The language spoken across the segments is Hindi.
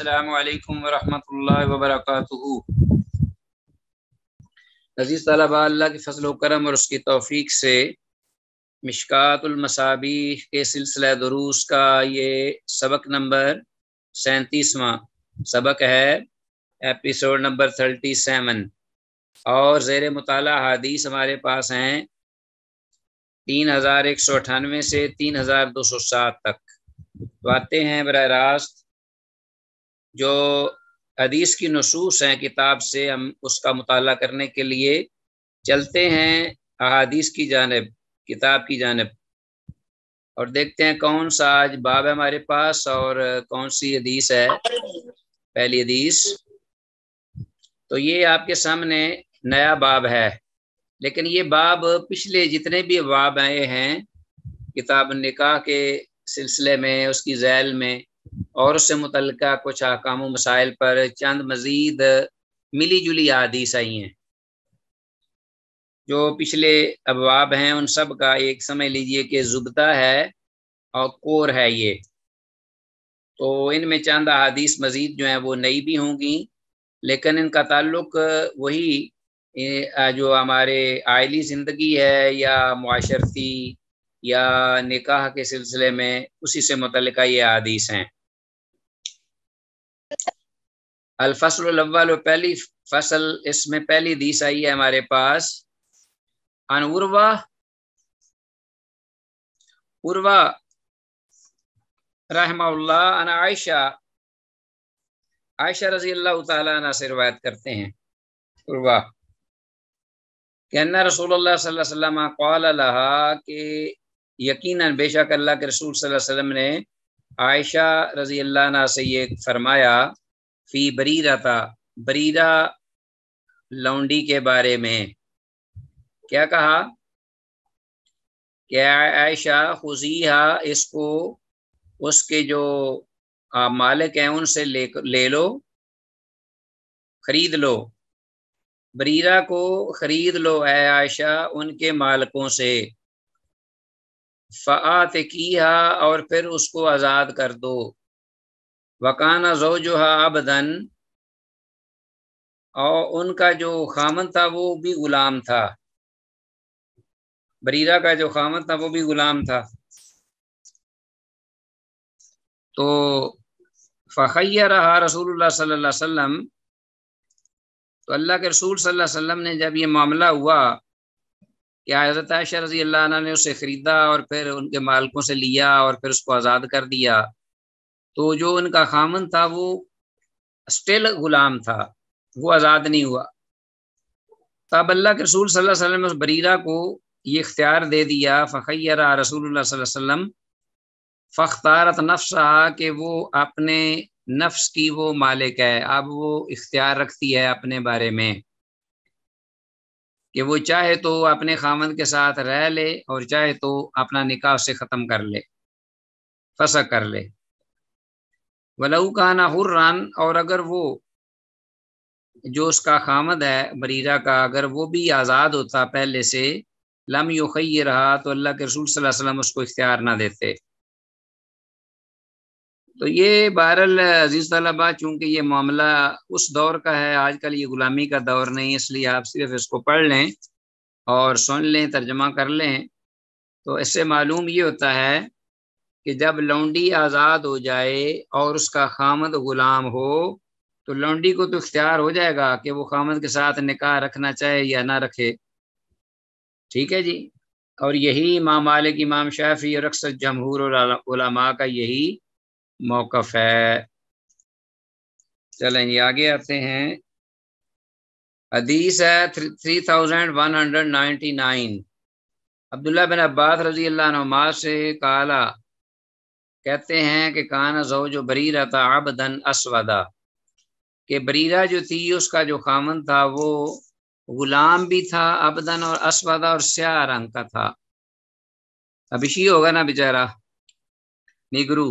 अल्लाम वरहमल वबरक अजीज़ तलबा फसल करम और उसकी तोफीक से मिशकातुलमसाबी के सिलसिला दरूस का ये सबक नंबर सैतीसवा सबक है एपिसोड नंबर थर्टी सेवन और ज़ेर मताल हदीस हमारे पास हैं तीन हज़ार एक सौ अठानवे से तीन हज़ार दो सौ सात तक तो आते हैं बर रास्त जो हदीस की नसूस हैं किताब से हम उसका मुताल करने के लिए चलते हैं अदीस की जानब किताब की जानब और देखते हैं कौन सा आज बाब है हमारे पास और कौन सी हदीस है पहली हदीस तो ये आपके सामने नया बाब है लेकिन ये बाब पिछले जितने भी बाब आए हैं किताब निकाह के सिलसिले में उसकी जैल में और उससे मुतल कुछ अकाम मसाइल पर चंद मज़ीद मिली जुली आदीस आई हैं जो पिछले अबाब हैं उन सब का एक समझ लीजिए कि जुबता है और कोर है ये तो इनमें चंद अदीस मज़ीद जो हैं वो नई भी होंगी लेकिन इनका ताल्लुक वही जो हमारे आयली ज़िंदगी है या माशरती या निकाह के सिलसिले में उसी से मुतल ये आदीस हैं अलफसल अव्वल पहली फसल इसमें पहली दीस आई है हमारे पास अनउर्वा उर्वा रहमल्ला अन आयशा आयशा रजी अल्लाह तला से रवायत करते हैं उर्वा कहना रसूल वसल्लम कौल लहा कि यकीनन बेशक अल्लाह के रसूल वसल्लम ने आयशा रजी अल्लाह से ये फरमाया फी बरीरा था बरीरा लौंडी के बारे में क्या कहा क्या आयशा खुजीहा इसको उसके जो मालिक हैं उनसे ले ले लो खरीद लो बरीरा को खरीद लो ऐ आयशा उनके मालकों से फ़ात की और फिर उसको आज़ाद कर दो वकाना जो जो है आबदन और उनका जो खामन था वो भी ग़ुलाम था बरीरा का जो खामन था वो भी ग़ुलाम था तो फ़ैया रहा रसूल सल्ला तो अल्लाह के रसूल सल्लल्लाहु अलैहि वसल्लम ने जब ये मामला हुआ कि हज़रत आयशा रजी अल्लाह ने उसे ख़रीदा और फिर उनके मालकों से लिया और फिर उसको आज़ाद कर दिया तो जो उनका खामन था वो स्टिल गुलाम था वो आज़ाद नहीं हुआ तब अल्लाह के रसूल सल्लल्लाहु अलैहि वसल्लम उस बरीरा को ये इख्तियार दे दिया फ़खैरा रसूल वसल्लम फ़ख्तारत नफ्स कि वो अपने नफ्स की वो मालिक है अब वो इख्तियार रखती है अपने बारे में कि वो चाहे तो अपने खामन के साथ रह ले और चाहे तो अपना निकाह से ख़त्म कर ले फसा कर ले वलऊ काना हुर्रान और अगर वो जो उसका खामद है बरीरा का अगर वो भी आज़ाद होता पहले से लम युखी रहा तो अल्लाह के रसूल सल्लल्लाहु उसको इख्तियार ना देते तो ये बहरल अजीज़ तलाबा चूँकि ये मामला उस दौर का है आजकल ये ग़ुलामी का दौर नहीं इसलिए आप सिर्फ इसको पढ़ लें और सुन लें तर्जमा कर लें तो इससे मालूम ये होता है कि जब लौंडी आज़ाद हो जाए और उसका खामद ग़ुलाम हो तो लौंडी को तो इख्तियार हो जाएगा कि वो खामद के साथ निकाह रखना चाहे या ना रखे ठीक है जी और यही इमाम मालिक इमाम शाफी और अक्सर जमहूर उलमा का यही मौकफ है चलें ये आगे आते हैं हदीस है three thousand one hundred ninety nine Abdullah bin Abbas रजी अल्लाह से काला कहते हैं कि कान जो जो बरीरा था आबदन असवदा के बरीरा जो थी उसका जो खामन था वो गुलाम भी था अबदन और असवदा और स्या रंग का था अभिषी होगा ना बेचारा निगरू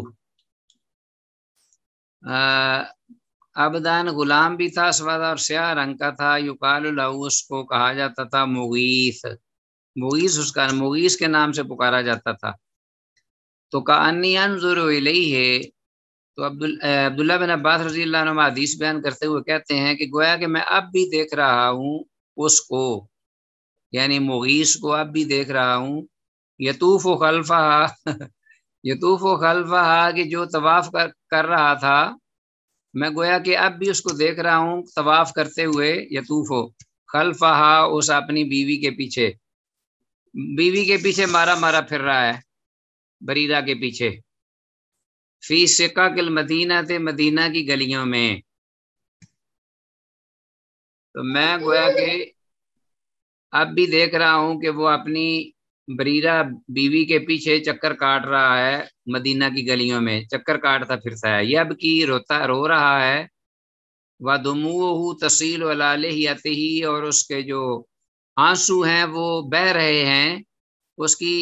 अबदान गुलाम भी था असवदा और स्या रंग का था युकाल उसको कहा जाता था मुगीस मुगीस उसका मुगीस के नाम से पुकारा जाता था तो है तो अब्दुल अब्दुल्ला बिन अब्बास रजी हदीस बयान करते हुए कहते हैं कि गोया कि मैं अब भी देख रहा हूँ उसको यानी मुगीस को अब भी देख रहा हूँ यतूफ़ खलफा यतूफ़ खलफा कि जो तवाफ़ कर, कर रहा था मैं गोया कि अब भी उसको देख रहा हूँ तवाफ़ करते हुए यतूफ़ खलफा उस अपनी बीवी के पीछे बीवी के पीछे मारा मारा फिर रहा है बरीदा के पीछे फी सिका किल मदीना थे मदीना की गलियों में तो मैं गोया के अब भी देख रहा हूं कि वो अपनी बरीरा बीवी के पीछे चक्कर काट रहा है मदीना की गलियों में चक्कर काटता फिरता है यब अब की रोता रो रहा है वह दमूह तसील वाले ही आते ही और उसके जो आंसू हैं वो बह रहे हैं उसकी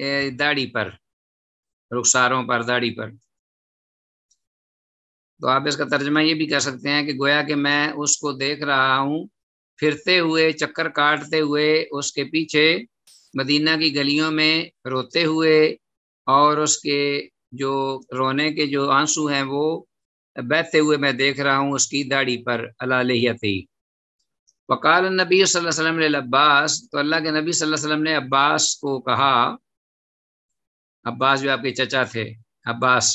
दाढ़ी पर रुखसारों पर दाढ़ी पर तो आप इसका तर्जमा ये भी कर सकते हैं कि गोया कि मैं उसको देख रहा हूँ फिरते हुए चक्कर काटते हुए उसके पीछे मदीना की गलियों में रोते हुए और उसके जो रोने के जो आंसू हैं वो बहते हुए मैं देख रहा हूँ उसकी दाढ़ी पर अलाहियती वकाल नबी वसल्लम अब्बास तो अल्लाह के नबी वसल्लम ने अब्बास को कहा अब्बास भी आपके चचा थे अब्बास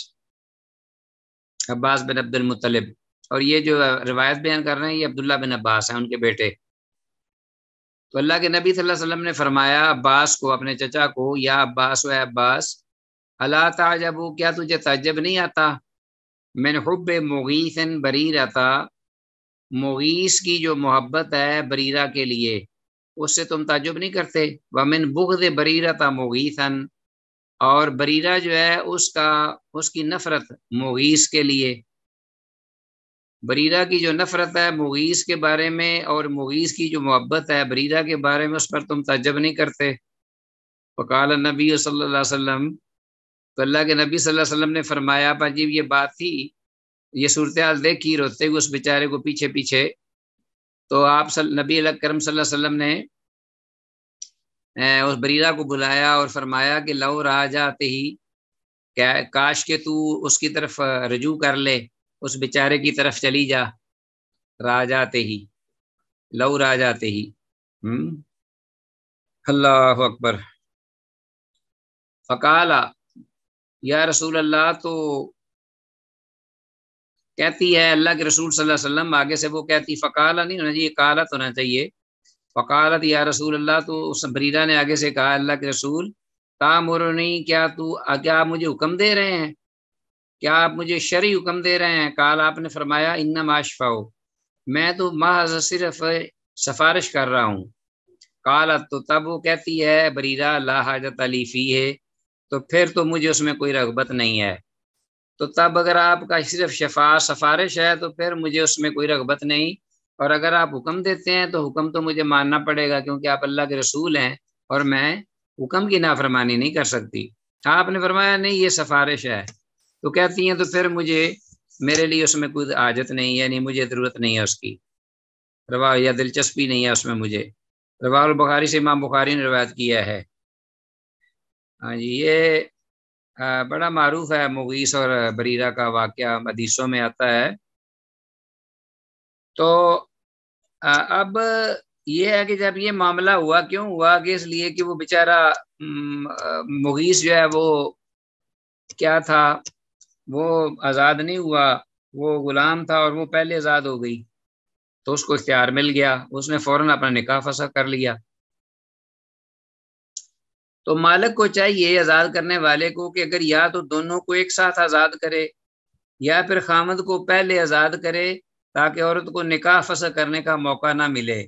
अब्बास बिन अब्दुल मुतलिब और ये जो रिवायत बयान कर रहे हैं ये अब्दुल्ला बिन अब्बास हैं उनके बेटे तो अल्लाह के नबी सल्लल्लाहु अलैहि वसल्लम ने फरमाया अब्बास को अपने चचा को या अब्बास व अब्बास अला ताजबू क्या तुझे तजब नहीं आता मैंने हब मुगीस बरीर आता मुगीस की जो मोहब्बत है बरीरा के लिए उससे तुम ताजुब नहीं करते वमिन बुगद बरीरा था मुगीसन और बरीरा जो है उसका उसकी नफरत मुगीस के लिए बरीरा की जो नफरत है मुगीस के बारे में और मुगीस की जो मोहब्बत है बरीरा के बारे में उस पर तुम तजब नहीं करते वकाल नबी सल्ला तो अल्लाह के नबी सल्लल्लाहु अलैहि वसल्लम ने फरमाया पाजीब ये बात थी ये सूरत हाल देखी रोते हुए उस बेचारे को पीछे पीछे तो आप सल, नबी करम सल्लल्लाहु अलैहि वसल्लम ने उस बरीरा को बुलाया और फरमाया कि लव राजा आते ही काश के तू उसकी तरफ रजू कर ले उस बेचारे की तरफ चली जा राजा आते ही लव राजा आते ही हम्म? अल्लाह अकबर फ़काला या रसूल अल्लाह तो कहती है अल्लाह के रसूल सल्लल्लाहु अलैहि वसल्लम आगे से वो कहती फ़काला नहीं होना चाहिए काला तो होना चाहिए वकालत या रसूल अल्लाह तो उस बरीदा ने आगे से कहा अल्लाह के रसूल नहीं क्या तू क्या आप मुझे हुक्म दे रहे हैं क्या आप मुझे शरी हुक्म दे रहे हैं काल आपने फरमाया इन्ना माशफाओ मैं तो महज सिर्फ सफारिश कर रहा हूँ कालत तो तब वो कहती है बरीदा ला हाजत अली फ़ी है तो फिर तो मुझे उसमें कोई रगबत नहीं है तो तब अगर आपका सिर्फ शफा सफारिश है तो फिर मुझे उसमें कोई रगबत नहीं और अगर आप हुक्म देते हैं तो हुक्म तो मुझे मानना पड़ेगा क्योंकि आप अल्लाह के रसूल हैं और मैं हुक्म की नाफरमानी नहीं कर सकती आपने फरमाया नहीं ये सिफारिश है तो कहती हैं तो फिर मुझे मेरे लिए उसमें कोई आजत नहीं है नहीं मुझे ज़रूरत नहीं है उसकी रवा या दिलचस्पी नहीं है उसमें मुझे रवा बुखारी से इमाम बुखारी ने रवायत किया है हाँ जी ये बड़ा मरूफ है मुगीस और बरीरा का वाक़ हदीसों में आता है तो अब ये है कि जब ये मामला हुआ क्यों हुआ कि इसलिए कि वो बेचारा मुगीस जो है वो क्या था वो आज़ाद नहीं हुआ वो गुलाम था और वो पहले आज़ाद हो गई तो उसको इख्तियार मिल गया उसने फौरन अपना निकाह फसा कर लिया तो मालिक को चाहिए आज़ाद करने वाले को कि अगर या तो दोनों को एक साथ आज़ाद करे या फिर खामद को पहले आज़ाद करे ताकि औरत को निकाह फसल करने का मौका ना मिले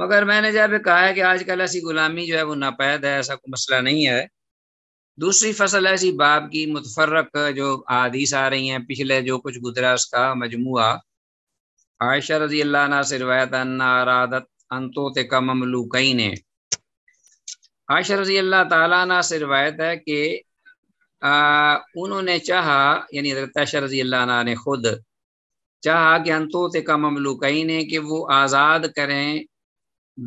मगर मैंने जब कहा है कि आजकल ऐसी गुलामी जो है वो नापैद है ऐसा कोई मसला नहीं है दूसरी फसल ऐसी बाप की मुतफरक जो आदीस आ रही हैं पिछले जो कुछ गुजरा उसका मजमु आयशा रजी अल्लाह से रवायत अरादत अनतोत का कई ने आयशा रजी अल्लाह तला से रवायत है कि उन्होंने चाहा यानी रजी अल्लाह ने खुद चाहा कि अंतोत का ममलूकैन है कि वो आज़ाद करें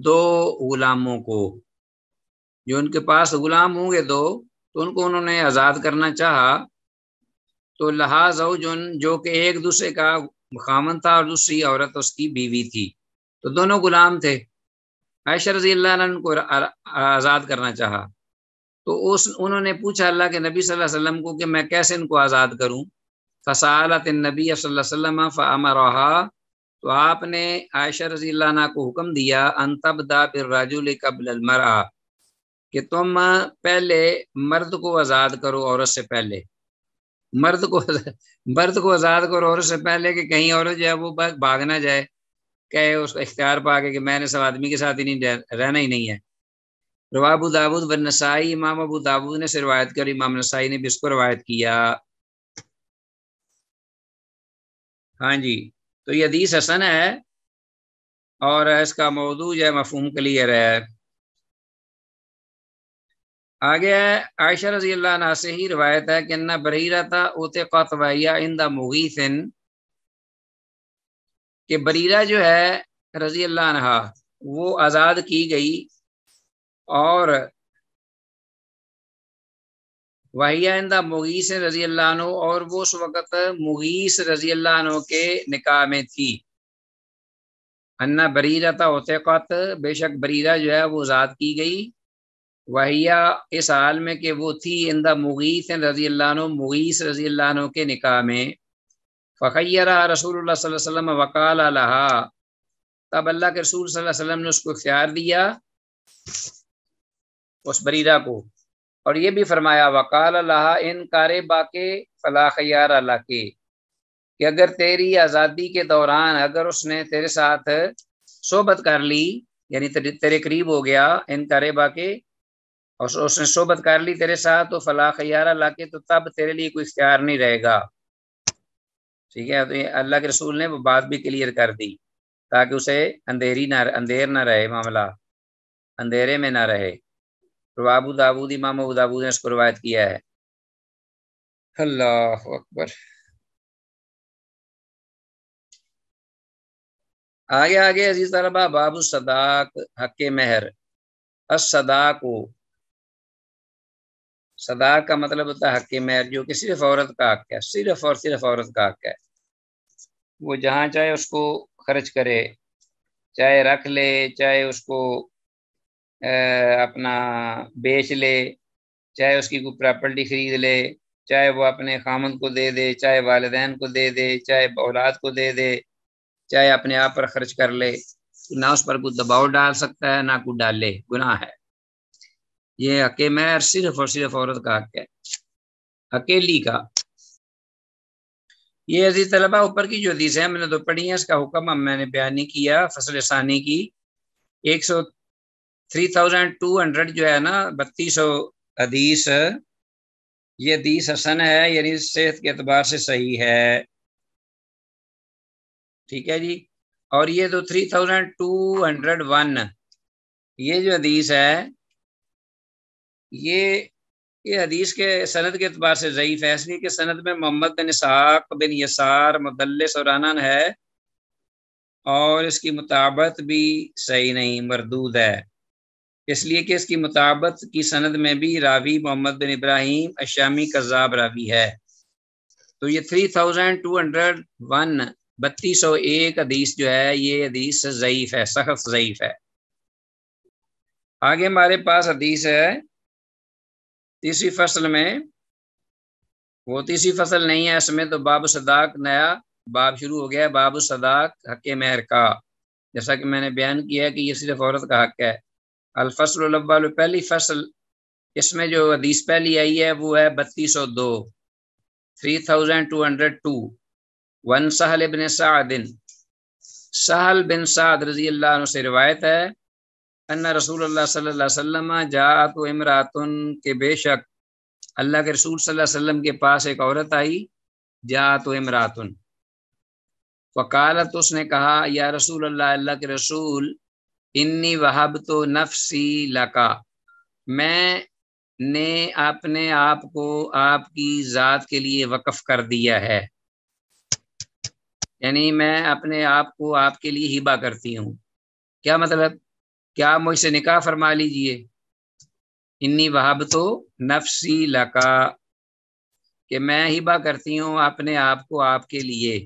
दो गुलामों को जो उनके पास गुलाम होंगे दो तो उनको उन्होंने आज़ाद करना चाहा तो लहाजा जो जो कि एक दूसरे का खामन था और दूसरी औरत उसकी बीवी थी तो दोनों गुलाम थे आयशा रजी अल्लाह उनको आज़ाद करना चाहा तो उस उन्होंने पूछा अल्लाह के नबी सल्लल्लाहु अलैहि वसल्लम को कि मैं कैसे इनको आज़ाद करूं फसालत नबी वसल्लम फ़मरहा तो आपने आयशा रजी ना को हुक्म दिया अनतबदा बिरराजुल कबलमरा कि तुम पहले मर्द को आज़ाद करो औरत से पहले मर्द को मर्द को आज़ाद करो औरत से पहले कि कहीं औरत जो है वो बस भाग ना जाए कहे उस इख्तियार पा के कि मैंने सब आदमी के साथ ही नहीं रहना ही नहीं है रवाबू दाबूद व नसाई इमाम अबू दाबूद ने से रवायत करी इमाम नसाई ने भी इसको रवायत किया हाँ जी तो ये हदीस हसन है और इसका मौजूद है मफहम क्लियर है आगे आयशा रजी अल्लाह से ही रवायत है कि अन्ना बरीरा था उते इन इंदा मुगीसिन के बरीरा जो है रजी अल्लाह वो आज़ाद की गई और वाहिया इंदा मुगीस रजी अल्लाह और वो उस वक़्त मुगीस रजी अल्लाह के निकाह में थी अन्ना बरीरा था होते बेशक बरीरा जो है वो आजाद की गई वाहिया इस हाल में कि वो थी इंदा मुगीस रजी अल्लाह मुगीस रजी अल्लाह के निकाह में फ़ैरा रसूल वसम वकाल लहा तब अल्लाह के रसूल वसम ने उसको इख्तियार दिया उस बरीरा को और ये भी फरमाया वकाल अल्लाह इन कार बाके फ़लाखियार अल्लाह के कि अगर तेरी आज़ादी के दौरान अगर उसने तेरे साथ सोबत कर ली यानी तेरे करीब हो गया इन कार बाके और उसने सोबत कर ली तेरे साथ तो फ़लाखियार अल्लाह के तो तब तेरे लिए कोई इख्तियार नहीं रहेगा ठीक है तो अल्लाह के रसूल ने वो बात भी क्लियर कर दी ताकि उसे अंधेरी ना अंधेर ना रहे मामला अंधेरे में ना रहे బాబు దాబుది మాకు లేదు దాబుదెన్ స్కోరు వాయిత్ కియా హై అల్లాహు అక్బర్ ఆగే ఆగే అజీజల్లా బాబు సదాక్ హక్కే మహర్ అస్ సదాకో సదాక్ కా మత్లబ్ హక్కే మహర్ జో కసిర్ ఔరత్ కా హక్ హై సిర్ఫ్ ఔర్ సిర్ఫ్ ఔరత్ కా హక్ హై वो जहां चाहे उसको ఖర్చు کرے چاہے रख ले चाहे उसको अपना बेच ले चाहे उसकी कोई प्रॉपर्टी खरीद ले चाहे वो अपने खामन को दे दे चाहे वालदेन को दे दे चाहे औलाद को दे दे चाहे अपने आप पर खर्च कर ले ना उस पर कोई दबाव डाल सकता है ना कोई डाले गुनाह है ये हक मैर सिर्फ और सिर्फ औरत का हक है अकेली का ये अजीज तलबा ऊपर की जो हदीस है मैंने तो पढ़ी है इसका हुक्म अब मैंने बयान नहीं किया फसल सानी की एक सौ थ्री थाउजेंड टू हंड्रेड जो है ना बत्तीस सौ हदीस ये हदीस हसन है यानी सेहत के अतबार से सही है ठीक है जी और ये तो three thousand two hundred one ये जो हदीस है ये ये हदीस के सनद के अतबार से जई फैसली के सनद में मोहम्मद बिन इसहाक बिन यसार मुदल्लिस और अनन है और इसकी मुताबत भी सही नहीं मरदूद है इसलिए कि इसकी मुताबत की सनद में भी रावी मोहम्मद बिन इब्राहिम अशामी कज़ाब रावी है तो ये three thousand two hundred one बत्तीस सौ एक हदीस जो है ये हदीस ज़यीफ़ है सख्त ज़यीफ़ है आगे हमारे पास अदीस है तीसरी फसल में वो तीसरी फसल नहीं है इसमें तो बाब सदाक नया बाब शुरू हो गया है बाब सदाक हक मेहर का जैसा कि मैंने बयान किया है कि ये सिर्फ औरत का हक है अलफसल अव्वल पहली फसल इसमें जो हदीस पहली आई है वो है बत्तीस सौ दो three thousand two hundred two one Sahl bin सादिन सहल बिन साद रजी अल्लाह से रिवायत है अन्ना रसूल सल्लाम जा तो इमरातन के बेशक अल्लाह के रसूल सल्लम के पास एक औरत आई जा तो इमरातन वकालत उसने कहा या रसूल अल्लाह अल्लाह के रसूल इन्नी वहाब तो नफसी लका मैं ने अपने आप को आपकी ज़ात के लिए वक्फ कर दिया है यानी मैं अपने आप को आपके लिए हिबा करती हूँ क्या मतलब क्या मुझसे निकाह फरमा लीजिए इन्नी वहाब तो नफसी लका कि मैं हिबा करती हूँ अपने आप को आपके लिए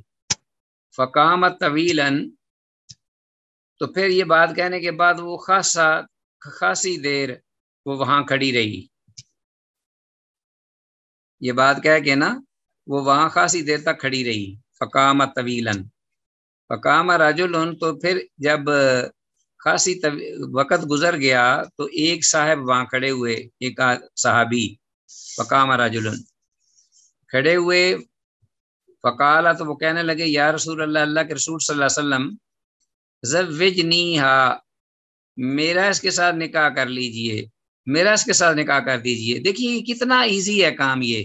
फ़काम तवीलन तो फिर ये बात कहने के बाद वो खासा खासी देर वो वहां खड़ी रही ये बात कह के ना वो वहां खासी देर तक खड़ी रही फकाम तवीलन फकाम राजुल तो फिर जब खासी वक़्त गुजर गया तो एक साहब वहां खड़े हुए एक साहबी फ़काम राजुल खड़े हुए फ़काला तो वो कहने लगे यार रसूल अल्लाह अल्लाह के रसूल सल्लल्लाहु अलैहि वसल्लम जवजनीहा मेरा इसके साथ निकाह कर लीजिए मेरा इसके साथ निकाह कर दीजिए देखिए कितना इजी है काम ये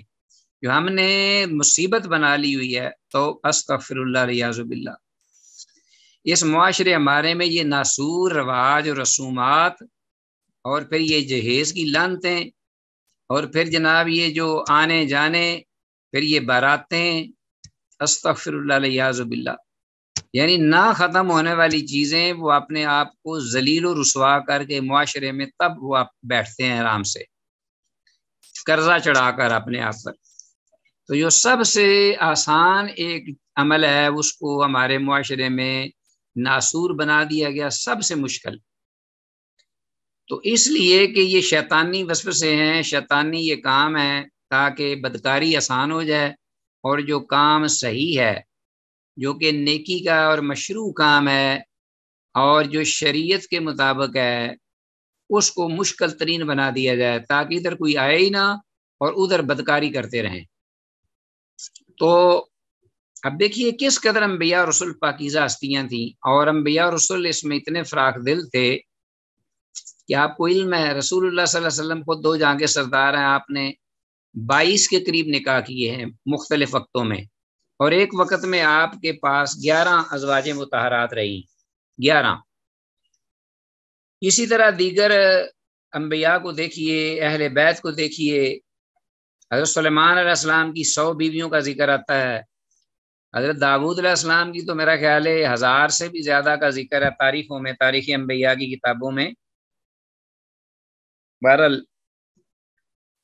जो हमने मुसीबत बना ली हुई है तो अस्तफिरल्ला रियाजुबिल्ला इस माशरे हमारे में ये नासूर रवाज और रसूमात और फिर ये जहेज़ की लानतें और फिर जनाब ये जो आने जाने फिर ये बारातें अस्तफिरल्ला रियाजुबिल्ला यानी ना ख़त्म होने वाली चीज़ें वो अपने आप को जलील और रसवा करके माशरे में तब वो आप बैठते हैं आराम से कर्जा चढ़ा कर अपने आप पर तो ये सबसे आसान एक अमल है उसको हमारे माशरे में नासूर बना दिया गया सबसे मुश्किल तो इसलिए कि ये शैतानी से हैं शैतानी ये काम है ताकि बदकारी आसान हो जाए और जो काम सही है जो कि नेकी का और मशरू काम है और जो शरीयत के मुताबिक है उसको मुश्किल तरीन बना दिया जाए ताकि इधर कोई आए ही ना और उधर बदकारी करते रहें तो अब देखिए किस कदर अम्बिया रसुल पाकिज़ा हस्तियाँ थीं और अम्बिया रसुल इसमें इतने फ्राक दिल थे कि आपको इल्म है रसूल सल्लम खुद दो जहाँ के सरदार हैं आपने बाईस के करीब निकाह किए हैं मुख्तलिफ वक्तों में और एक वक्त में आपके पास ग्यारह अजवाज मतहरात रही ग्यारह इसी तरह दीगर अम्बिया को देखिए अहल बैत को देखिए हज़रत सलेमान की सौ बीवियों का जिक्र आता है हज़रत दाऊद अलैहिस्सलाम की तो मेरा ख्याल है हज़ार से भी ज़्यादा का जिक्र है तारीखों में तारीखी अम्बिया की किताबों में बहरल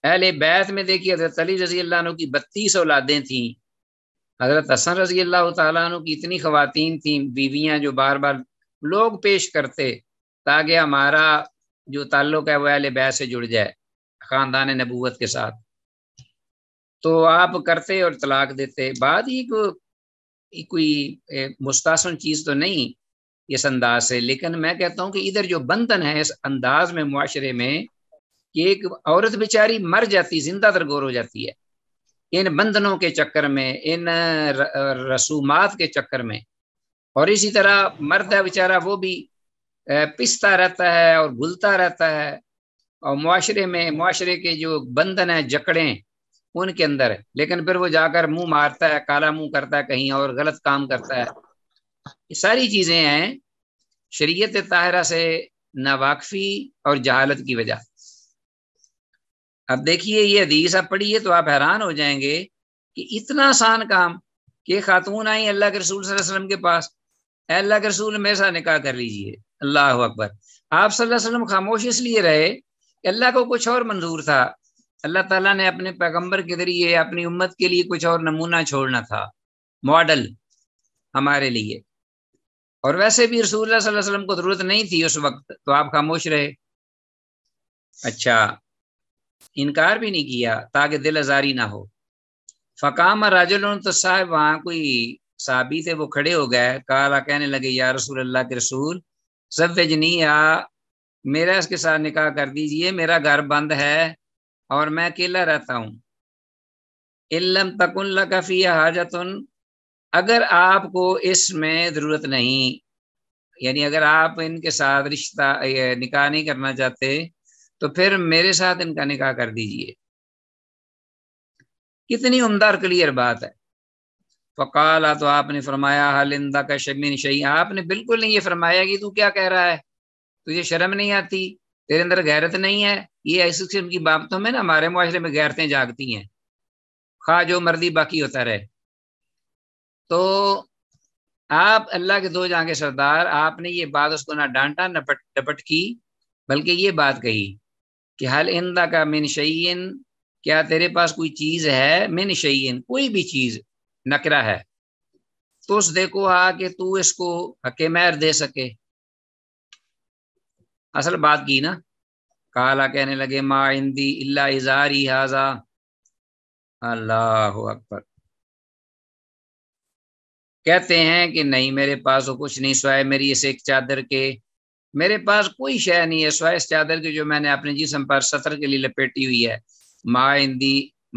अहल बैत में देखिए हज़रत अली रजी अल्लाह की बत्तीस औलादें थीं हज़रत हसन रजी अल्लाह तु की इतनी खुवान थी बीवियाँ जो बार बार लोग पेश करते ताकि हमारा जो ताल्लुक है वह अल बै से जुड़ जाए ख़ानदान नबूत के साथ तो आप करते और तलाक देते बाद ही को कोई मुस्तासन चीज़ तो नहीं इस अंदाज से लेकिन मैं कहता हूँ कि इधर जो बंधन है इस अंदाज में मुआरे में कि एक औरत बेचारी मर जाती जिंदा दरगोर हो जाती है इन बंधनों के चक्कर में इन रसूमात के चक्कर में और इसी तरह मर्द है बेचारा वो भी पिसता रहता है और घुलता रहता है और माशरे में माशरे के जो बंधन है जकड़ें उनके अंदर लेकिन फिर वो जाकर मुंह मारता है काला मुंह करता है कहीं और गलत काम करता है ये सारी चीजें हैं शरीयत ताहरा से नावाकफी और जहालत की वजह अब देखिए ये हदीस आप पढ़िए तो आप हैरान हो जाएंगे कि इतना आसान काम कि खातून आई अल्लाह के रसूल वसल्लम के पास अल्लाह के रसूल मेरे साथ निकाह कर लीजिए अल्लाह अकबर आप वसल्लम खामोश इसलिए रहे कि अल्लाह को कुछ और मंजूर था अल्लाह ताला ने अपने पैगंबर के जरिए अपनी उम्मत के लिए कुछ और नमूना छोड़ना था मॉडल हमारे लिए और वैसे भी रसूल वसल्लम को जरूरत नहीं थी उस वक्त तो आप खामोश रहे अच्छा इनकार भी नहीं किया ताकि दिल आजारी ना हो फ़काम राजुल तो साहब वहाँ कोई साबी थे वो खड़े हो गए काला कहने लगे या रसूल अल्लाह के रसूल वजनी आ मेरा इसके साथ निकाह कर दीजिए मेरा घर बंद है और मैं अकेला रहता हूँ इलम काफी हाजत हाजतन अगर आपको इसमें ज़रूरत नहीं यानी अगर आप इनके साथ रिश्ता निकाह नहीं करना चाहते तो फिर मेरे साथ इनका निकाह कर दीजिए कितनी उमदा और क्लियर बात है फ़काला तो आपने फरमाया हालिंदा का शमिन शही आपने बिल्कुल नहीं ये फरमाया कि तू क्या कह रहा है तुझे शर्म नहीं आती तेरे अंदर गैरत नहीं है ये ऐसी किस्म की बातों में ना हमारे माशरे में गैरतें जागती हैं खा जो मर्दी बाकी होता रहे तो आप अल्लाह के दो जागे सरदार आपने ये बात उसको ना डांटा न डपट की बल्कि ये बात कही कि हल इंदा का मिन शयन क्या तेरे पास कोई चीज़ है मिन शयन कोई भी चीज़ नकरा है तो उस देखो आ कि तू इसको हके मैर दे सके असल बात की ना काला कहने लगे मा इंदी इल्ला इजारी हाजा अल्लाह अकबर कहते हैं कि नहीं मेरे पास तो कुछ नहीं सोए मेरी इस एक चादर के मेरे पास कोई शय नहीं है स्वाय इस चादर की जो मैंने अपने जिसम पर सतर के लिए लपेटी हुई है माँ इंदी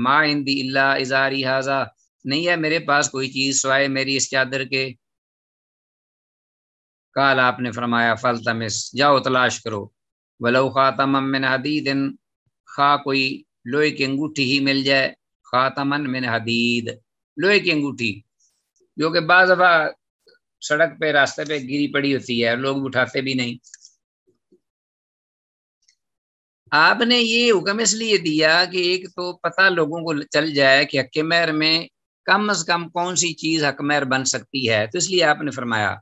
माँ इंदी इला इजारी हाजा नहीं है मेरे पास कोई चीज़ स्वाय मेरी इस चादर के काल आपने फरमाया फल तमिस जाओ तलाश करो वलो ख़ातम मिन हदीद खा कोई लोहे की अंगूठी ही मिल जाए ख़ातमन मिन हदीद लोहे की अंगूठी जो कि बाज़ सड़क पे रास्ते पे गिरी पड़ी होती है लोग उठाते भी नहीं आपने ये हुक्म इसलिए दिया कि एक तो पता लोगों को चल जाए कि हक में कम से कम कौन सी चीज हक महर बन सकती है तो इसलिए आपने फरमाया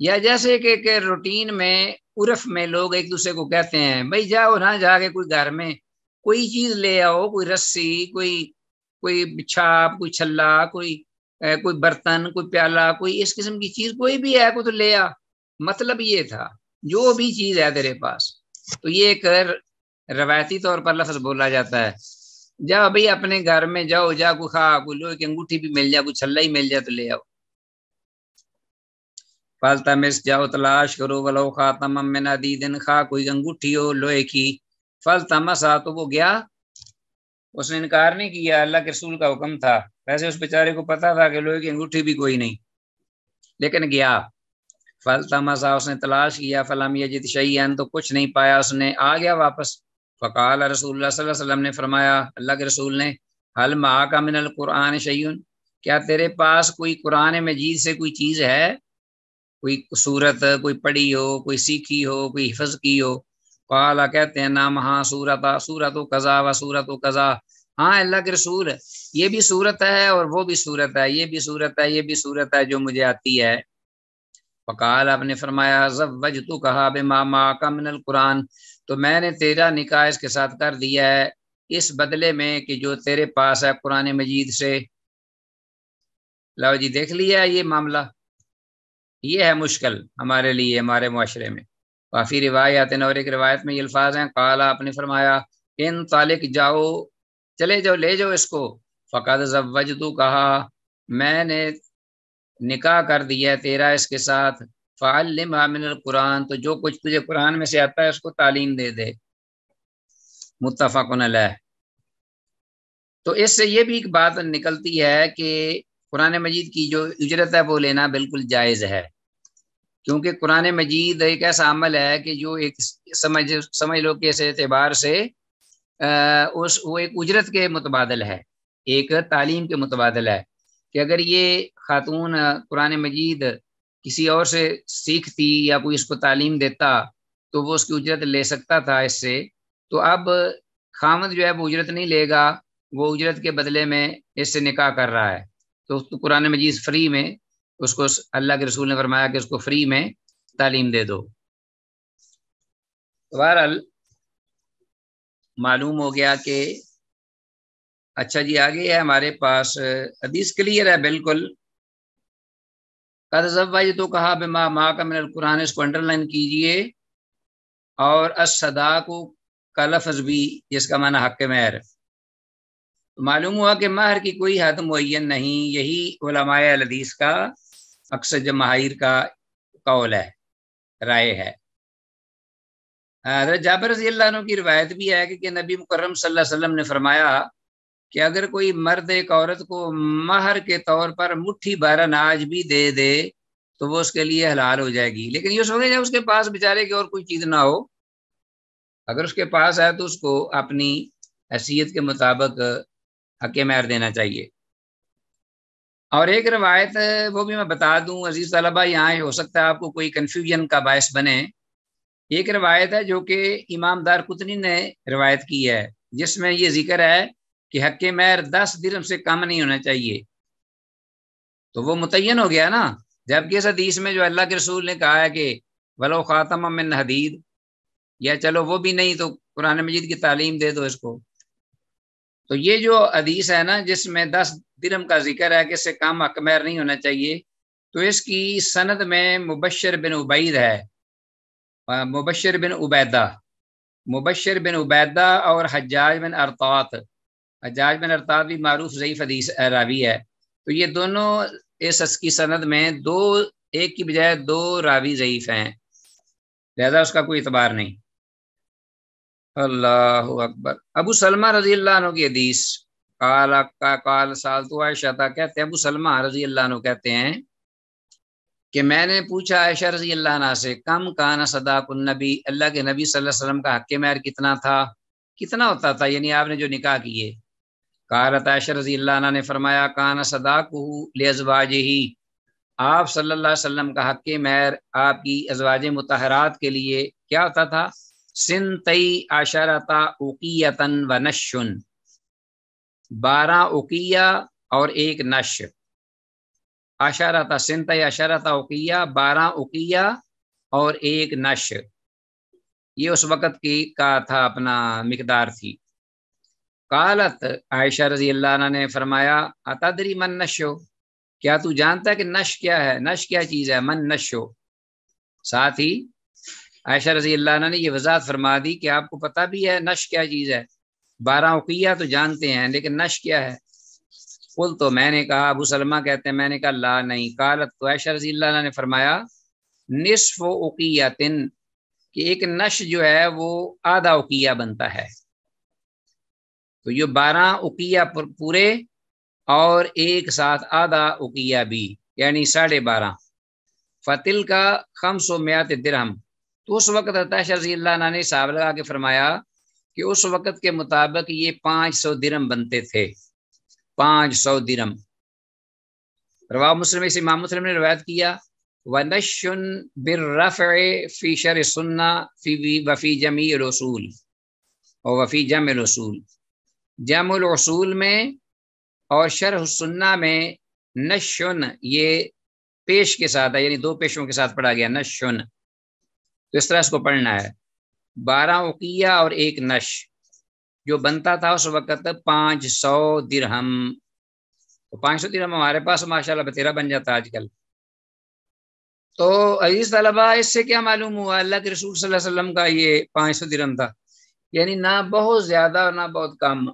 या जैसे कि, कि रूटीन में उर्फ में लोग एक दूसरे को कहते हैं भाई जाओ ना जाके कोई घर में कोई चीज ले आओ कोई रस्सी कोई कोई छाप कोई छल्ला कोई कोई बर्तन कोई प्याला कोई इस किस्म की चीज कोई भी है को तो ले आ मतलब ये था जो भी चीज है तेरे पास तो ये एक रवायती तौर पर लफ्ज बोला जाता है जब भाई अपने घर में जाओ जा कोई खा कोई लोहे की अंगूठी भी मिल जाए कोई छल्ला ही मिल जाए तो ले आओ पालता मिर्च जाओ तलाश करो वलो खा तम में ना दी दिन खा कोई अंगूठी हो लोहे की फल आ तो वो गया उसने इनकार नहीं किया अल्लाह के रसूल का हुक्म था वैसे उस बेचारे को पता था कि लोहे की अंगूठी भी कोई नहीं लेकिन गया फल तमाशा उसने तलाश किया फलाम यजित शैन तो कुछ नहीं पाया उसने आ गया वापस फ़काल रसूल वसल्लम ने फरमाया अल्लाह के रसूल ने हल महा का मिनल कुरान शैन क्या तेरे पास कोई कुरान मजीद से कोई चीज़ है कोई सूरत कोई पढ़ी हो कोई सीखी हो कोई हिफज की हो काला कहते हैं नाम हाँ सूरत सूरत कज़ा व सूरत कज़ा हाँ अल्लाह के रसूल ये भी सूरत है और वो भी सूरत है ये भी सूरत है ये भी सूरत है जो मुझे आती है पकाल आपने फरमाया जब वज तू कहा बे मामा का मिनल कुरान तो मैंने तेरा निकाह इसके साथ कर दिया है इस बदले में कि जो तेरे पास है कुरान मजीद से लाओ जी देख लिया ये मामला ये है मुश्किल हमारे लिए हमारे माशरे में काफ़ी रिवायात और एक रिवायत में ये अल्फाज हैं काला आपने फरमाया इन तालिक जाओ चले जाओ ले जाओ इसको फ़कत जवजदू कहा मैंने निकाह कर दिया तेरा इसके साथ फ़ालिम कुरान तो जो कुछ तुझे कुरान में से आता है उसको तालीम दे दे अल तो इससे ये भी एक बात निकलती है कि कुरान मजीद की जो उजरत है वो लेना बिल्कुल जायज़ है क्योंकि कुरान मजीद एक ऐसा अमल है कि जो एक समझ समझ लो कि इस एतबार से आ, उस वो एक उजरत के मुतबादल है एक तालीम के मुतबादल है कि अगर ये खातून कुरान मजीद किसी और से सीखती या कोई इसको तालीम देता तो वो उसकी उजरत ले सकता था इससे तो अब खामद जो है वो उजरत नहीं लेगा वो उजरत के बदले में इससे निकाह कर रहा है तो, तो कुरान मजीद फ्री में उसको अल्लाह के रसूल ने फरमाया कि उसको फ्री में तालीम दे दो बहरहाल मालूम हो गया कि अच्छा जी आगे है हमारे पास हदीस क्लियर है बिल्कुल कदजब भाई तो कहा बे माँ का मेरा कुरान इसको अंडरलाइन कीजिए और असदा को का लफज भी जिसका माना हक महर तो मालूम हुआ कि महर की कोई हद मुन नहीं यही हदीस का अक्सर महार का कौल है राय है हजरत हाँ, जाबर रजी अल्लाह की रिवायत भी है कि, कि नबी मुकर्रम वसल्लम ने फरमाया कि अगर कोई मर्द एक औरत को महर के तौर पर मुट्ठी भर अनाज भी दे दे तो वो उसके लिए हलाल हो जाएगी लेकिन ये सोचे जब उसके पास बेचारे की और कोई चीज़ ना हो अगर उसके पास है तो उसको अपनी हैसियत के मुताबिक हक मैर देना चाहिए और एक रवायत वो भी मैं बता दूं अजीज़ तलबा यहाँ हो सकता है आपको कोई कन्फ्यूजन का बायस बने एक रवायत है जो कि इमाम दार कुतनी ने रवायत की है जिसमें ये जिक्र है कि हक मैर दस दिन से कम नहीं होना चाहिए तो वो मुतन हो गया ना जबकि इस हदीस में जो अल्लाह के रसूल ने कहा है कि वलो ख़ातम हदीद या चलो वो भी नहीं तो कुरान मजीद की तालीम दे दो इसको तो ये जो अदीस है ना जिसमें दस दिरम का जिक्र है कि इससे काम अकमैर नहीं होना चाहिए तो इसकी सनद में मुबशर बिन उबैद है मुबशर बिन उबैदा मुबशर बिन उबैदा और हजाज बिन अरतात हजाज बिन अरतात भी मरूफ ज़यीफ़ हदीस रावी है तो ये दोनों इस की सनद में दो एक की बजाय दो रावी ज़यीफ़ हैं लिहाजा उसका कोई इतबार नहीं अल्लाह अकबर अबू सलमा रजी अल्लाह की हदीस काल का काल साल तो आयशा कहते हैं अबू सलमा रजी अल्लाह कहते हैं कि मैंने पूछा आयशा रजी अल्लाह ना से कम काना सदाकुलनबी अल्लाह के नबी सल्लल्लाहु अलैहि वसल्लम का हक मैर कितना था कितना होता था यानी आपने जो निकाह किए कारत आयशा रजी अल्लाह ने फरमाया काना सदाकू लेजवाज ही आप सल्लल्लाहु अलैहि वसल्लम का हक मैर आपकी अजवाज मतहरात के लिए क्या होता था सिंतई आशरता उकीयतन व नशुन बारह उकिया और एक नश आशरता सिंतई अशरता उकिया बारह उकिया और एक नश ये उस वक़्त की का था अपना मकदार थी कालत आयशा रजी अल्लाह ने फरमाया अतदरी मन नशो क्या तू जानता है कि नश क्या है नश क्या चीज़ है मन नशो साथ ही आयशा रजी अल्लाह ने यह वजात फरमा दी कि आपको पता भी है नश क्या चीज़ है बारह उकिया तो जानते हैं लेकिन नश क्या है कुल तो मैंने कहा अबू सलमा कहते हैं मैंने कहा ला नहीं कालत तो ऐशा रजी ने फरमाया निसफ उकिया तिन कि एक नश जो है वो आधा उकिया बनता है तो ये बारह उकिया पूरे और एक साथ आधा उकिया भी यानी साढ़े बारह फतिल का खम सो म्यात दिरहम तो उस वक्त अताश रजी ने हिसाब लगा के फरमाया कि उस वक्त के मुताबिक ये पांच सौ दिरम बनते थे पांच सौ दिरम रवा मुस्लिम इस इमाम मुस्लिम ने रवायत किया वनशन बिरफ फ़ी शर सुन्ना फ़ी वफ़ी जमी रसूल और वफ़ी जम रसूल जम रसूल में और शरह सुन्ना में नशन ये पेश के साथ है यानी दो पेशों के साथ पढ़ा गया नशन तो इस तरह इसको पढ़ना है बारह उकिया और एक नश जो बनता था उस वक्त पाँच सौ दिरहम तो पाँच सौ दिरहम हमारे पास माशाल्लाह बतेरा बन जाता आजकल तो अजीज तलबा इससे क्या मालूम हुआ अल्लाह के रसूल सल्लल्लाहु अलैहि वसल्लम का ये पाँच सौ दिरहम था यानी ना बहुत ज़्यादा और ना बहुत कम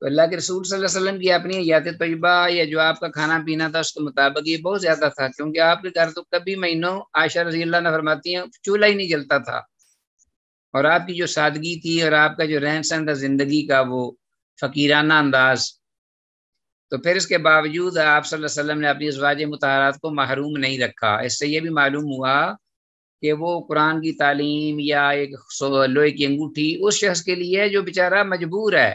तो अल्लाह के रसूल वसल्लम की अपनी हयात तयबा या जो आपका खाना पीना था उसके मुताबिक ये बहुत ज़्यादा था क्योंकि आपके घर तो कभी महीनों आशा रजी अल्लाह ने फरमाती हैं चूल्हा ही नहीं जलता था और आपकी जो सादगी थी और आपका जो रहन सहन था ज़िंदगी का वो फ़कीराना अंदाज तो फिर इसके बावजूद आप वसल्लम ने अपनी अजवाज मतहरात को महरूम नहीं रखा इससे यह भी मालूम हुआ कि वो कुरान की तालीम या एक लोहे की अंगूठी उस शख्स के लिए है जो बेचारा मजबूर है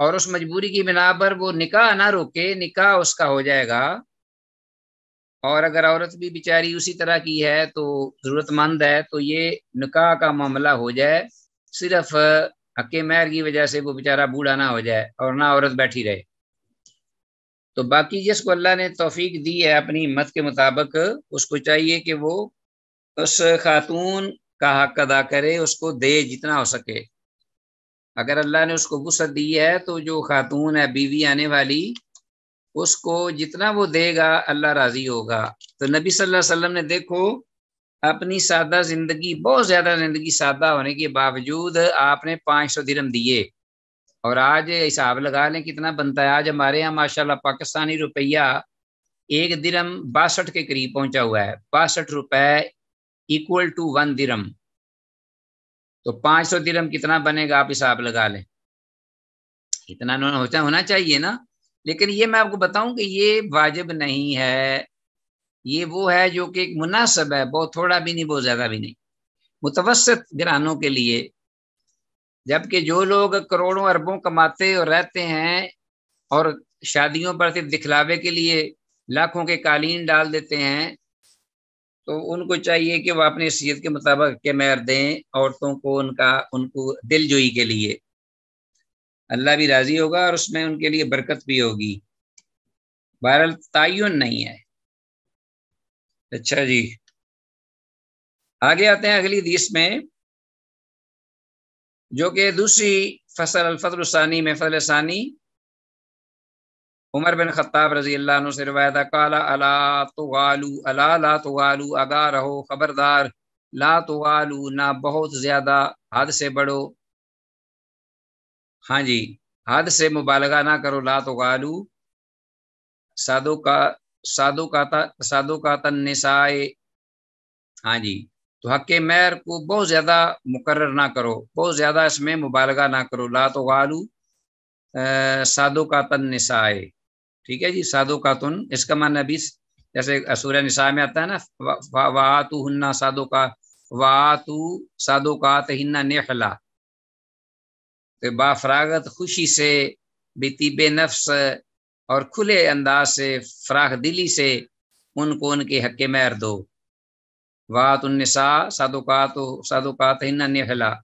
और उस मजबूरी की बिना पर वो निकाह ना रोके निकाह उसका हो जाएगा और अगर औरत भी बेचारी उसी तरह की है तो ज़रूरतमंद है तो ये निकाह का मामला हो जाए सिर्फ हक्के मैर की वजह से वो बेचारा बूढ़ा ना हो जाए और ना औरत बैठी रहे तो बाकी जिसको अल्लाह ने तोफीक दी है अपनी हिम्मत के मुताबिक उसको चाहिए कि वो उस खातून का हक अदा करे उसको दे जितना हो सके अगर अल्लाह ने उसको वसत दी है तो जो खातून है बीवी आने वाली उसको जितना वो देगा अल्लाह राजी होगा तो नबी सल्लल्लाहु अलैहि वसल्लम ने देखो अपनी सादा ज़िंदगी बहुत ज़्यादा ज़िंदगी सादा होने के बावजूद आपने पाँच सौ दिरम दिए और आज हिसाब लगा लें कितना बनता है आज हमारे यहाँ माशाल्लाह पाकिस्तानी रुपया एक दिरम बासठ के करीब पहुँचा हुआ है बासठ रुपए इक्वल टू वन दिरम तो पाँच सौ दिरम कितना बनेगा आप हिसाब लगा लें इतना होता होना चाहिए ना लेकिन ये मैं आपको बताऊं कि ये वाजिब नहीं है ये वो है जो कि एक मुनासब है बहुत थोड़ा भी नहीं बहुत ज़्यादा भी नहीं मुतवसत घरानों के लिए जबकि जो लोग करोड़ों अरबों कमाते और रहते हैं और शादियों पर सिर्फ दिखलावे के लिए लाखों के कालीन डाल देते हैं तो उनको चाहिए कि वह अपनी सीत के मुताबिक के मैर दें औरतों को उनका उनको दिल जोई के लिए अल्लाह भी राज़ी होगा और उसमें उनके लिए बरकत भी होगी बहरल तयन नहीं है अच्छा जी आगे आते हैं अगली दीस में जो कि दूसरी फसल अलफतलसानी में सानी उमर बिन खत्ताब रजी अल्लाह से रवायत काला अला तो गालू अला ला तो गालू आगा रहो खबरदार ला तो गालू ना बहुत ज़्यादा हद से बढ़ो हाँ जी हद से मुबालगा ना करो ला तो गालू साधु का साधु का साधु का तन निसाए हाँ जी तो हक मैर को बहुत ज़्यादा मुकर ना करो बहुत ज़्यादा इसमें मुबालगा ना करो ला तो गालू साधु का तन निसाए ठीक है जी साधु तुन इसका मान अभी जैसे सूर्य निशा में आता है ना तू हन्ना साधु का तू साधु का तहिन्ना नेहला तो बाफरागत खुशी से बेतीब नफ्स और खुले अंदाज से फ्राह दिली से उनको उनके हक मैर दो वात उन्निसा साधु का हिन्ना नेहला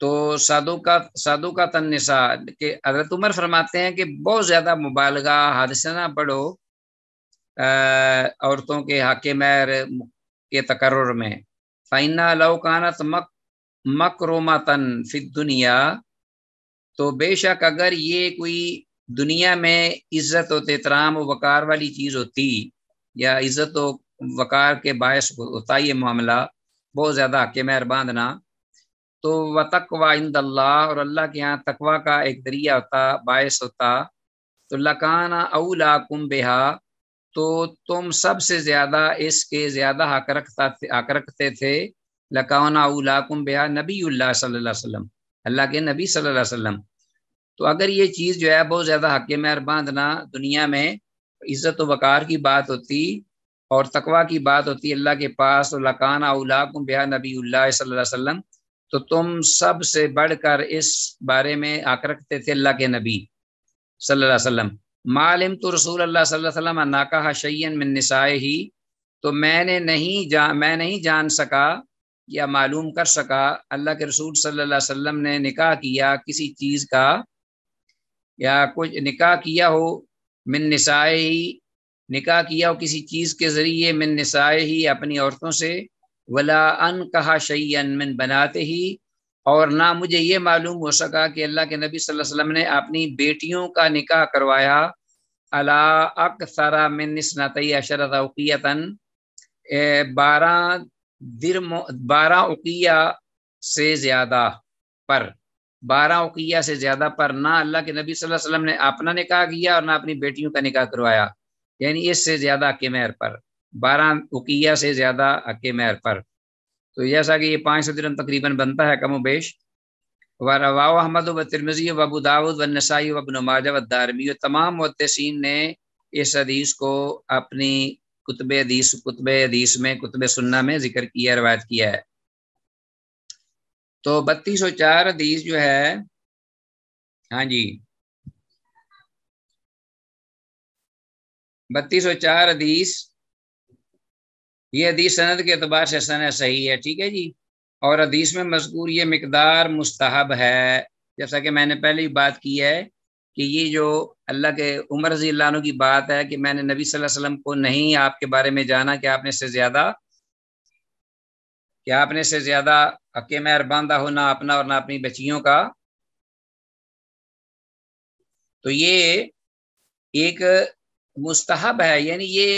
तो साधु का साधु का तन्निसा के हजरत उमर फरमाते हैं कि बहुत ज़्यादा मुबालगा हादसा ना पढ़ो औरतों के हाके मैर के तकर में फाइना लौकानत मक मकरोमा तन फित दुनिया तो बेशक अगर ये कोई दुनिया में इज्जत और एहतराम वकार वाली चीज़ होती या इज्जत वकार के बायस होता ये मामला बहुत ज़्यादा हाके मैर बांधना तो व तकवा और अल्लाह के यहाँ तकवा का एक जरिया होता बायस होता तो लकाना अला कुम बेहा तो तुम सबसे ज़्यादा इसके ज़्यादा हक रखता हक रखते थे लकाना अला कुम बेहा नबी सल्ला अल्लाह के नबी सल्ला वसम तो अगर ये चीज़ जो है बहुत ज़्यादा हक मैर बांधना दुनिया में इज़्ज़त वक़ार की बात होती और तकवा की बात होती अल्लाह के पास तो लकाना अला कुम बेहा नबी अलैहि वसल्लम तो तुम सबसे बढ़कर इस बारे में आक रखते थे अल्लाह के नबी सल्लम मालिम तो रसूल अल्लाह सल्लम अलैहि नाका शैन निसाए ही तो मैंने नहीं जा मैं नहीं जान सका या मालूम कर सका अल्लाह के रसूल सल्लल्लाहु अलैहि वसल्लम ने निकाह किया किसी चीज़ का या कुछ निकाह किया हो मिन निसाए ही निकाह किया हो किसी चीज़ के ज़रिए मिन निसाए ही अपनी औरतों से वला अन कहा शैन मिन बनाते ही और ना मुझे ये मालूम हो सका कि अल्लाह के नबी सल्लल्लाहु अलैहि वसल्लम ने अपनी बेटियों का निकाह करवाया अला अकसरा मिन नतई अशरत उकियतन बारह दिर बारह उकिया से ज़्यादा पर बारह उकिया से ज़्यादा पर ना अल्लाह के नबी सल्लल्लाहु अलैहि वसल्लम ने अपना निकाह किया और ना अपनी बेटियों का निकाह करवाया यानी इससे ज़्यादा के किमैर पर बारह उकिया से ज़्यादा अके महर पर तो जैसा कि ये पाँच सौ दिन तकरीबन बनता है कम वेश व रवा अहमद व तिरमजी वबू दाऊद व नसाई वबन माजा व दारमी तमाम मुतसिन ने इस हदीस को अपनी कुतब हदीस कुतब हदीस में कुतब सुन्ना में जिक्र किया रवायत किया है तो बत्तीस सौ चार हदीस जो है हाँ जी बत्तीस सौ चार हदीस ये हदीस सनद के अतबार से सनद सही है ठीक है जी और हदीस में मजकूर ये मकदार मुस्तहब है जैसा कि मैंने पहले ही बात की है कि ये जो अल्लाह के उमर रजी की बात है कि मैंने नबी सल्लल्लाहु अलैहि वसल्लम को नहीं आपके बारे में जाना कि आपने से ज़्यादा कि आपने से ज़्यादा हके में अरबानदा हो ना अपना और ना अपनी बच्चियों का तो ये एक मुस्तहब है यानी ये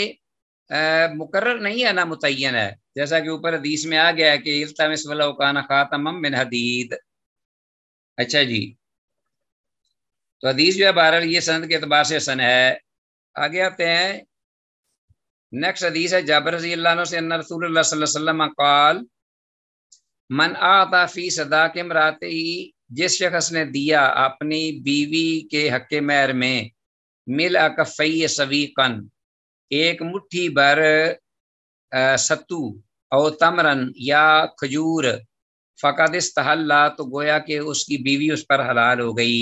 मुकर नहीं है ना मुतन है जैसा कि ऊपर हदीस में आ गया है कि इल्तमिसवलाकाना ख़ातम मिन हदीद अच्छा जी तो हदीस जो है बहरहाल ये सनद के अतबार से सन है आगे आते हैं नेक्स्ट हदीस है जाबर रजी अल्लाह से अन्ना रसूल वसल्लम कॉल मन आता फ़ी सदा के मराते ही जिस शख्स ने दिया अपनी बीवी के हक महर में मिल अकफ सवी कन एक मुट्ठी भर सत्तू और तमरन या खजूर फ़कदिस तहल्ला तो गोया कि उसकी बीवी उस पर हलाल हो गई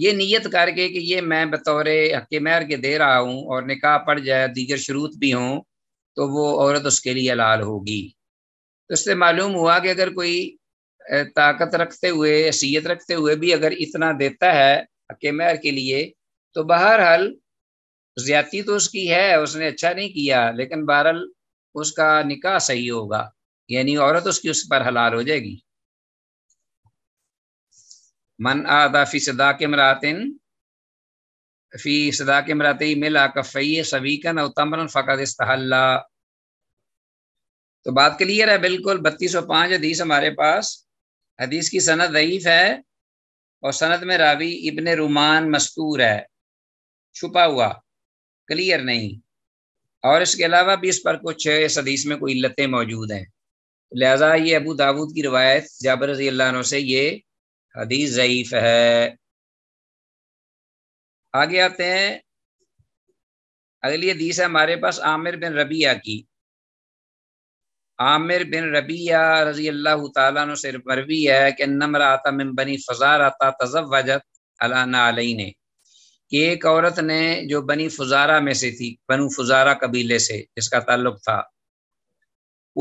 ये नियत करके कि ये मैं बतौर हक महर के दे रहा हूँ और निकाह पड़ जाए दीगर शरूत भी हों तो वो औरत उसके लिए हलाल होगी तो इससे मालूम हुआ कि अगर कोई ताकत रखते हुए असीयत रखते हुए भी अगर इतना देता है हक महर के लिए तो बहरहाल ज्यादती तो उसकी है उसने अच्छा नहीं किया लेकिन बहरल उसका निकाह सही होगा यानी औरत उसकी उस पर हलाल हो जाएगी मन आदा फी सदा के मरातिन फी सदा के मराते मिला कफ़ी सवीकन और तमरन फ़कत इस तो बात क्लियर है बिल्कुल बत्तीस सौ पाँच हदीस हमारे पास हदीस की सनद रईफ है और सनद में रावी इबन रुमान मस्तूर है छुपा हुआ क्लियर नहीं और इसके अलावा भी इस पर कुछ इस हदीस में कोई इल्लतें मौजूद हैं लिहाजा ये अबू दाऊद की रवायत जाबर रजी अल्लाह से ये हदीस ज़यीफ़ है आगे आते हैं अगली हदीस है हमारे पास आमिर बिन रबिया की आमिर बिन रबिया रजी अल्लाह तु से मरवी है कि नमराता मिन बनी फजार आता तजब वजत अलाना ने कि एक औरत ने जो बनी फुजारा में से थी बनु फुजारा कबीले से जिसका ताल्लुक था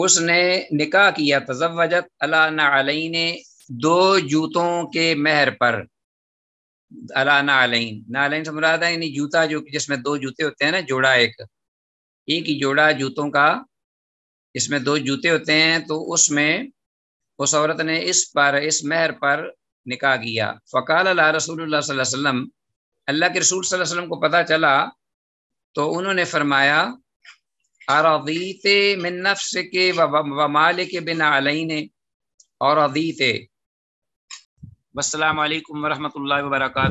उसने निकाह किया तजवजत अला ने दो जूतों के महर पर अला नालैन नालैन से मुराद है यानी जूता जो जिसमें दो जूते होते हैं ना जोड़ा एक एक ही जोड़ा जूतों का इसमें दो जूते होते हैं तो उसमें उस औरत ने इस पर इस महर पर निकाह किया फ़काल रसूल वसल्लम अल्लाह के रसूल वसल्लम को पता चला तो उन्होंने फरमाया मिन नफ्स के वमाल के बिन अलैन और अदीत असलकम वरहमल वर्का